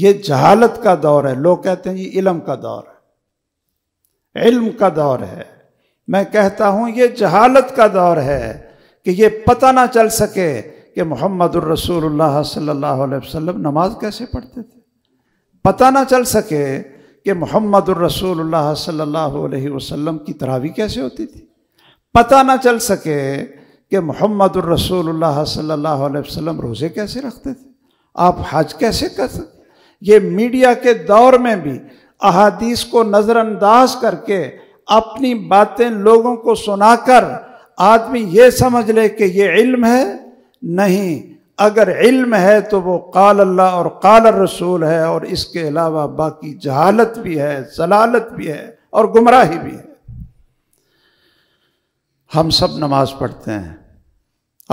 یہ جہالت کا دور ہے لوگ کہتے ہیں یہ علم کا دور ہے علم کا دور ہے میں کہتا ہوں یہ جہالت کا دور ہے کہ یہ پتہ نہ چل سکے کہ محمد الرسول اللہ صلی اللہ علیہ وسلم نماز کیسے پڑھتے تھے پتہ نہ چل سکے کہ محمد الرسول اللہ صلی اللہ علیہ وسلم کی تراوی کیسے ہوتی تھی پتہ نہ چل سکے کہ محمد الرسول اللہ صلی اللہ علیہ وسلم روزے کیسے رکھتے تھے آپ حج کیسے کر سکتے یہ میڈیا کے دور میں بھی احادیث کو نظر انداز کر کے اپنی باتیں لوگوں کو سنا کر آدمی یہ سمجھ لے کہ یہ علم ہے نہیں اگر علم ہے تو وہ قال اللہ اور قال الرسول ہے اور اس کے علاوہ باقی جہالت بھی ہے ضلالت بھی ہے اور گمراہی بھی ہے ہم سب نماز پڑھتے ہیں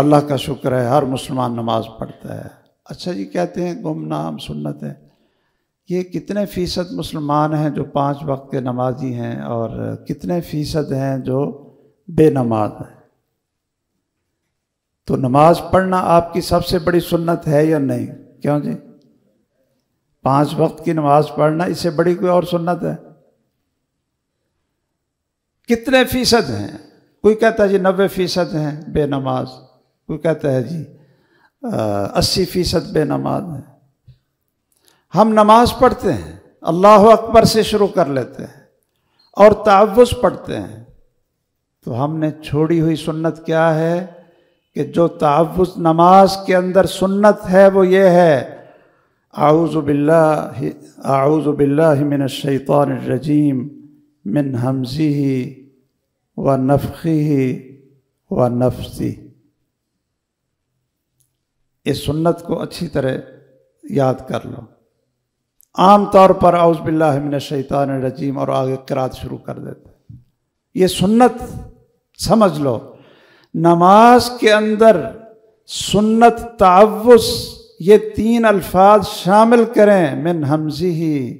اللہ کا شکر ہے ہر مسلمان نماز پڑھتا ہے اچھا جی کہتے ہیں گم نام سنت ہے یہ کتنے فیصد مسلمان ہیں جو پانچ وقت کے نمازی ہیں اور کتنے فیصد ہیں جو بے نماز ہیں تو نماز پڑھنا آپ کی سب سے بڑی سنت ہے یا نہیں کیوں جی پانچ وقت کی نماز پڑھنا اس سے بڑی کوئی اور سنت ہے کتنے فیصد ہیں کوئی کہتا ہے جی نوے فیصد ہیں بے نماز کوئی کہتا ہے جی اسی فیصد بے نماز ہیں ہم نماز پڑھتے ہیں اللہ اکبر سے شروع کر لیتے ہیں اور تعوض پڑھتے ہیں تو ہم نے چھوڑی ہوئی سنت کیا ہے کہ جو تحفظ نماز کے اندر سنت ہے وہ یہ ہے اعوذ باللہ اعوذ باللہ من الشیطان الرجیم من حمزی و نفقی ہی و نفسی اس سنت کو اچھی طرح یاد کر لو عام طور پر اعوذ باللہ من الشیطان الرجیم اور آگے کراد شروع کر دیتے یہ سنت سمجھ لو نماز کے اندر سنت تعوث یہ تین الفاظ شامل کریں من حمزی ہی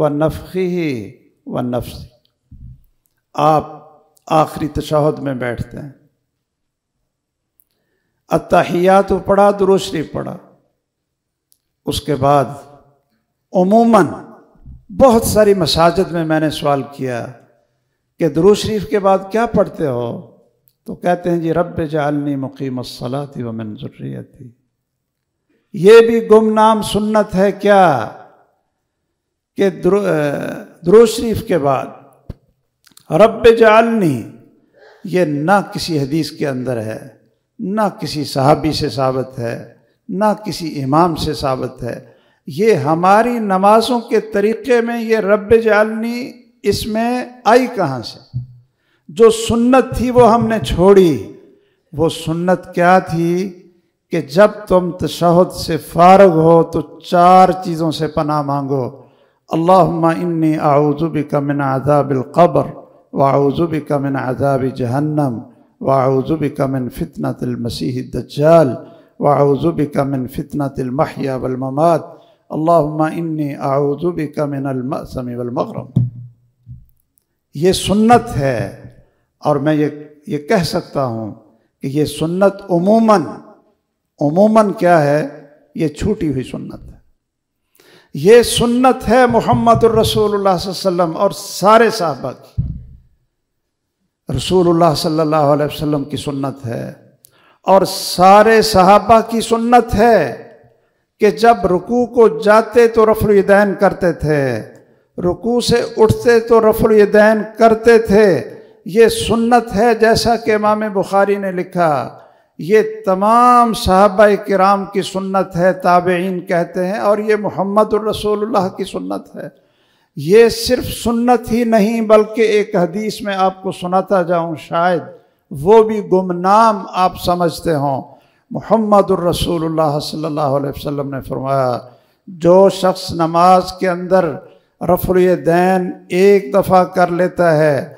و نفقی ہی و نفسی آپ آخری تشہد میں بیٹھتے ہیں اتحیات پڑھا دروشری پڑھا اس کے بعد عموماً بہت ساری مساجد میں میں نے سوال کیا کہ درو شریف کے بعد کیا پڑھتے ہو تو کہتے ہیں جی رب جعلنی مقیم الصلاة ومن و یہ بھی گم نام سنت ہے کیا کہ درو شریف کے بعد رب جعلنی یہ نہ کسی حدیث کے اندر ہے نہ کسی صحابی سے ثابت ہے نہ کسی امام سے ثابت ہے یہ ہماری نمازوں کے طریقے میں یہ رب جعلنی اس میں آئی کہاں سے جو سنت تھی وہ ہم نے چھوڑی وہ سنت کیا تھی کہ جب تم تشہد سے فارغ ہو تو چار چیزوں سے پناہ مانگو اللہ اعوذ بک من عذاب القبر بک من عذاب جہنم من فتنة المسیح الدجال واعوذ بک من فتنة المحیا والممات اللہم اللہ اعوذ بک من المأسم والمغرم یہ سنت ہے اور میں یہ یہ کہہ سکتا ہوں کہ یہ سنت عموماً عموماً کیا ہے یہ چھوٹی ہوئی سنت ہے یہ سنت ہے محمد الرسول اللہ صلی اللہ علیہ وسلم اور سارے صحابہ کی رسول اللہ صلی اللہ علیہ وسلم کی سنت ہے اور سارے صحابہ کی سنت ہے کہ جب رکوع کو جاتے تو رفل الدین کرتے تھے رکوع سے اٹھتے تو رفل الدین کرتے تھے یہ سنت ہے جیسا کہ امام بخاری نے لکھا یہ تمام صحابہ کرام کی سنت ہے تابعین کہتے ہیں اور یہ محمد الرسول اللہ کی سنت ہے یہ صرف سنت ہی نہیں بلکہ ایک حدیث میں آپ کو سناتا جاؤں شاید وہ بھی گمنام آپ سمجھتے ہوں محمد الرسول اللہ صلی اللہ علیہ وسلم نے فرمایا جو شخص نماز کے اندر رفع دین ایک دفعہ کر لیتا ہے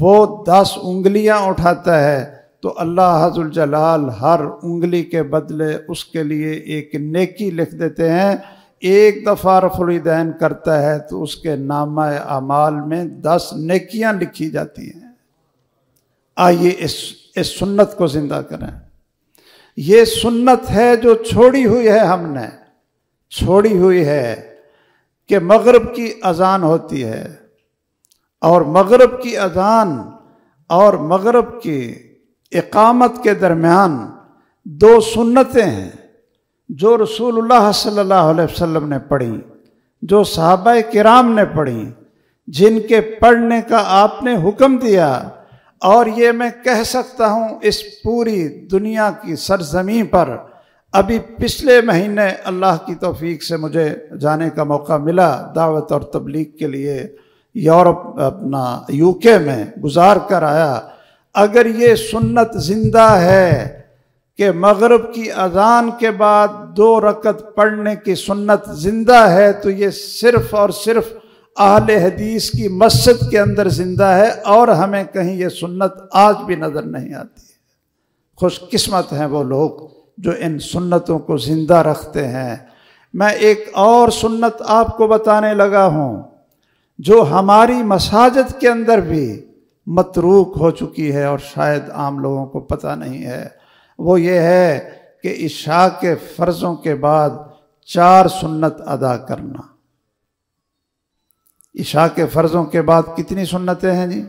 وہ دس انگلیاں اٹھاتا ہے تو اللہ حض الجلال ہر انگلی کے بدلے اس کے لیے ایک نیکی لکھ دیتے ہیں ایک دفعہ رف الدین کرتا ہے تو اس کے نامہ اعمال میں دس نیکیاں لکھی جاتی ہیں آئیے اس اس سنت کو زندہ کریں یہ سنت ہے جو چھوڑی ہوئی ہے ہم نے چھوڑی ہوئی ہے کہ مغرب کی اذان ہوتی ہے اور مغرب کی اذان اور مغرب کی اقامت کے درمیان دو سنتیں ہیں جو رسول اللہ صلی اللہ علیہ وسلم نے پڑھی جو صحابہ کرام نے پڑھی جن کے پڑھنے کا آپ نے حکم دیا اور یہ میں کہہ سکتا ہوں اس پوری دنیا کی سرزمین پر ابھی پچھلے مہینے اللہ کی توفیق سے مجھے جانے کا موقع ملا دعوت اور تبلیغ کے لیے یورپ اپنا یو کے میں گزار کر آیا اگر یہ سنت زندہ ہے کہ مغرب کی اذان کے بعد دو رکت پڑھنے کی سنت زندہ ہے تو یہ صرف اور صرف اہل حدیث کی مسجد کے اندر زندہ ہے اور ہمیں کہیں یہ سنت آج بھی نظر نہیں آتی ہے خوش قسمت ہیں وہ لوگ جو ان سنتوں کو زندہ رکھتے ہیں میں ایک اور سنت آپ کو بتانے لگا ہوں جو ہماری مساجد کے اندر بھی متروک ہو چکی ہے اور شاید عام لوگوں کو پتہ نہیں ہے وہ یہ ہے کہ عشاء کے فرضوں کے بعد چار سنت ادا کرنا عشاء کے فرضوں کے بعد کتنی سنتیں ہیں جی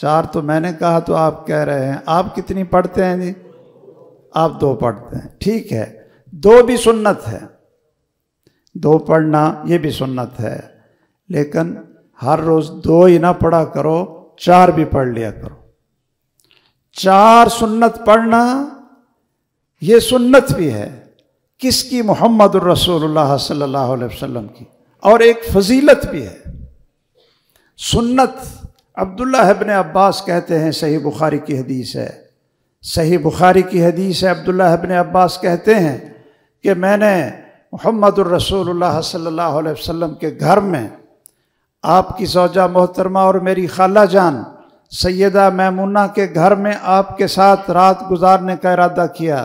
چار تو میں نے کہا تو آپ کہہ رہے ہیں آپ کتنی پڑھتے ہیں جی آپ دو پڑھتے ہیں ٹھیک ہے دو بھی سنت ہے دو پڑھنا یہ بھی سنت ہے لیکن ہر روز دو ہی نہ پڑھا کرو چار بھی پڑھ لیا کرو چار سنت پڑھنا یہ سنت بھی ہے کس کی محمد الرسول اللہ صلی اللہ علیہ وسلم کی اور ایک فضیلت بھی ہے سنت عبداللہ ابن عباس کہتے ہیں صحیح بخاری کی حدیث ہے صحیح بخاری کی حدیث ہے عبداللہ ابن عباس کہتے ہیں کہ میں نے محمد الرسول اللہ صلی اللہ علیہ وسلم کے گھر میں آپ کی زوجہ محترمہ اور میری خالہ جان سیدہ میمونہ کے گھر میں آپ کے ساتھ رات گزارنے کا ارادہ کیا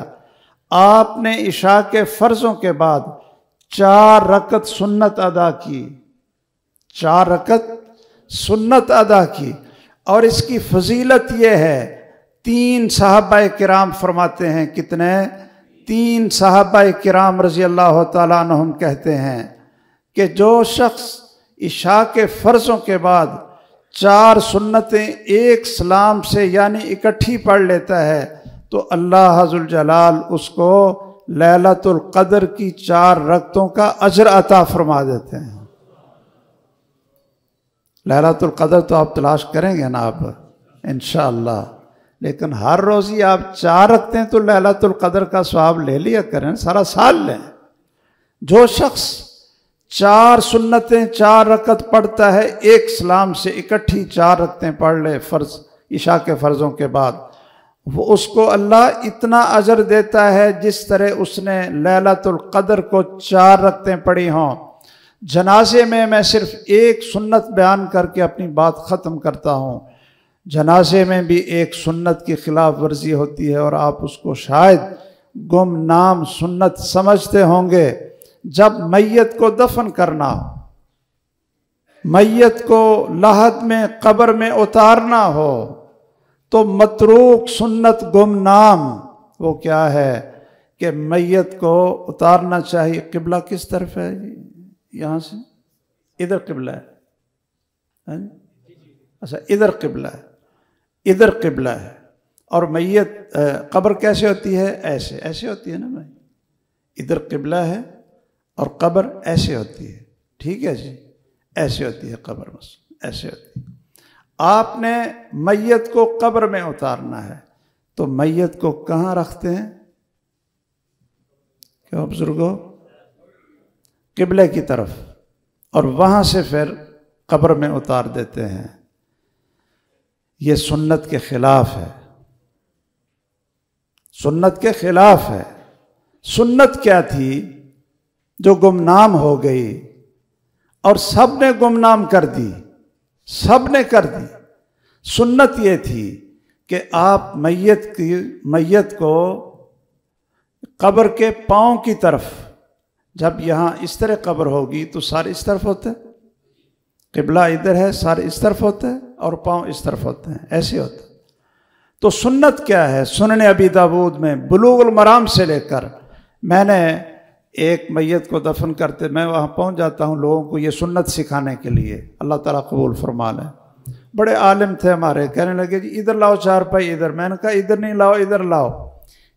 آپ نے عشاء کے فرضوں کے بعد چار رکت سنت ادا کی چار رکت سنت ادا کی اور اس کی فضیلت یہ ہے تین صحابہ کرام فرماتے ہیں کتنے تین صحابہ کرام رضی اللہ تعالیٰ عنہم کہتے ہیں کہ جو شخص عشاء کے فرضوں کے بعد چار سنتیں ایک سلام سے یعنی اکٹھی پڑھ لیتا ہے تو اللہ حضر جلال اس کو لیلت القدر کی چار رقتوں کا اجر عطا فرما دیتے ہیں لیلت القدر تو آپ تلاش کریں گے نا آپ انشاءاللہ لیکن ہر روز ہی آپ چار رکھتے ہیں تو لیلت القدر کا سواب لے لیا کریں سارا سال لیں جو شخص چار سنتیں چار رکت پڑھتا ہے ایک سلام سے اکٹھی چار رکتیں پڑھ لے فرض عشاء کے فرضوں کے بعد وہ اس کو اللہ اتنا اجر دیتا ہے جس طرح اس نے لیلت القدر کو چار رکتیں پڑھی ہوں جنازے میں میں صرف ایک سنت بیان کر کے اپنی بات ختم کرتا ہوں جنازے میں بھی ایک سنت کی خلاف ورزی ہوتی ہے اور آپ اس کو شاید گم نام سنت سمجھتے ہوں گے جب میت کو دفن کرنا ہو میت کو لحد میں قبر میں اتارنا ہو تو متروک سنت گم نام وہ کیا ہے کہ میت کو اتارنا چاہیے قبلہ کس طرف ہے یہاں سے ادھر قبلہ ہے ہاں جی؟ اچھا ادھر قبلہ ہے ادھر قبلہ ہے اور میت قبر کیسے ہوتی ہے ایسے ایسے ہوتی ہے نا بھائی ادھر قبلہ ہے اور قبر ایسے ہوتی ہے ٹھیک ہے جی ایسے ہوتی ہے قبر بس ایسے ہوتی ہے آپ نے میت کو قبر میں اتارنا ہے تو میت کو کہاں رکھتے ہیں کیا بزرگوں قبلے کی طرف اور وہاں سے پھر قبر میں اتار دیتے ہیں یہ سنت کے خلاف ہے سنت کے خلاف ہے سنت کیا تھی جو گمنام ہو گئی اور سب نے گمنام کر دی سب نے کر دی سنت یہ تھی کہ آپ میت کی میت کو قبر کے پاؤں کی طرف جب یہاں اس طرح قبر ہوگی تو سارے اس طرف ہوتے قبلہ ادھر ہے سارے اس طرف ہوتے اور پاؤں اس طرف ہوتے ہیں ایسے ہوتے تو سنت کیا ہے سننے ابی دابود میں بلوغ المرام سے لے کر میں نے ایک میت کو دفن کرتے میں وہاں پہنچ جاتا ہوں لوگوں کو یہ سنت سکھانے کے لیے اللہ تعالیٰ قبول فرما لیں بڑے عالم تھے ہمارے کہنے لگے جی ادھر لاؤ چار پائی ادھر میں نے کہا ادھر نہیں لاؤ ادھر لاؤ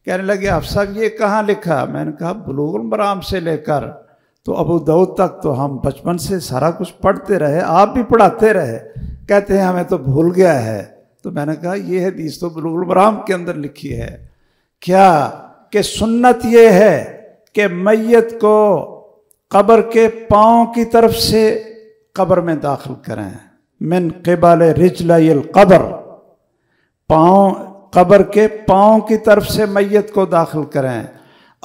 کہنے لگے آپ صاحب یہ کہاں لکھا میں نے کہا بلوغ برام سے لے کر تو ابو دعود تک تو ہم بچپن سے سارا کچھ پڑھتے رہے آپ بھی پڑھاتے رہے کہتے ہیں ہمیں تو بھول گیا ہے تو میں نے کہا یہ حدیث تو بلوغ برام کے اندر لکھی ہے کیا کہ سنت یہ ہے کہ میت کو قبر کے پاؤں کی طرف سے قبر میں داخل کریں من قبال رجل القبر پاؤں قبر کے پاؤں کی طرف سے میت کو داخل کریں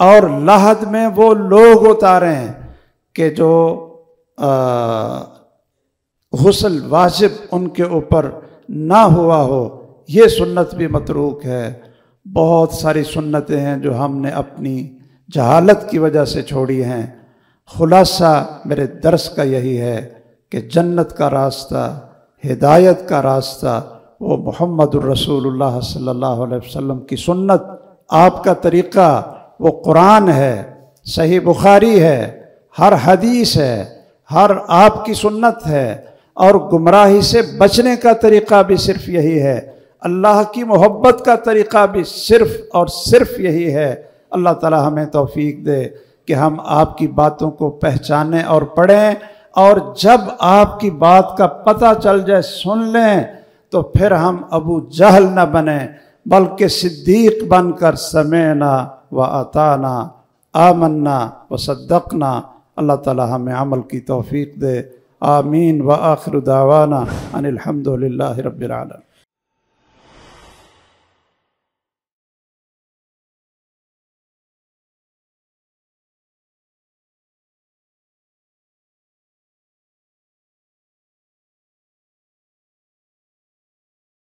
اور لحد میں وہ لوگ اتاریں کہ جو غسل واجب ان کے اوپر نہ ہوا ہو یہ سنت بھی متروک ہے بہت ساری سنتیں ہیں جو ہم نے اپنی جہالت کی وجہ سے چھوڑی ہیں خلاصہ میرے درس کا یہی ہے کہ جنت کا راستہ ہدایت کا راستہ وہ محمد الرسول اللہ صلی اللہ علیہ وسلم کی سنت آپ کا طریقہ وہ قرآن ہے صحیح بخاری ہے ہر حدیث ہے ہر آپ کی سنت ہے اور گمراہی سے بچنے کا طریقہ بھی صرف یہی ہے اللہ کی محبت کا طریقہ بھی صرف اور صرف یہی ہے اللہ تعالی ہمیں توفیق دے کہ ہم آپ کی باتوں کو پہچانیں اور پڑھیں اور جب آپ کی بات کا پتہ چل جائے سن لیں تو پھر ہم ابو جہل نہ بنیں بلکہ صدیق بن کر سمینا و عطانا آمنا و صدقنا اللہ تعالی ہمیں عمل کی توفیق دے آمین و آخر دعوانا ان الحمد للہ رب عالم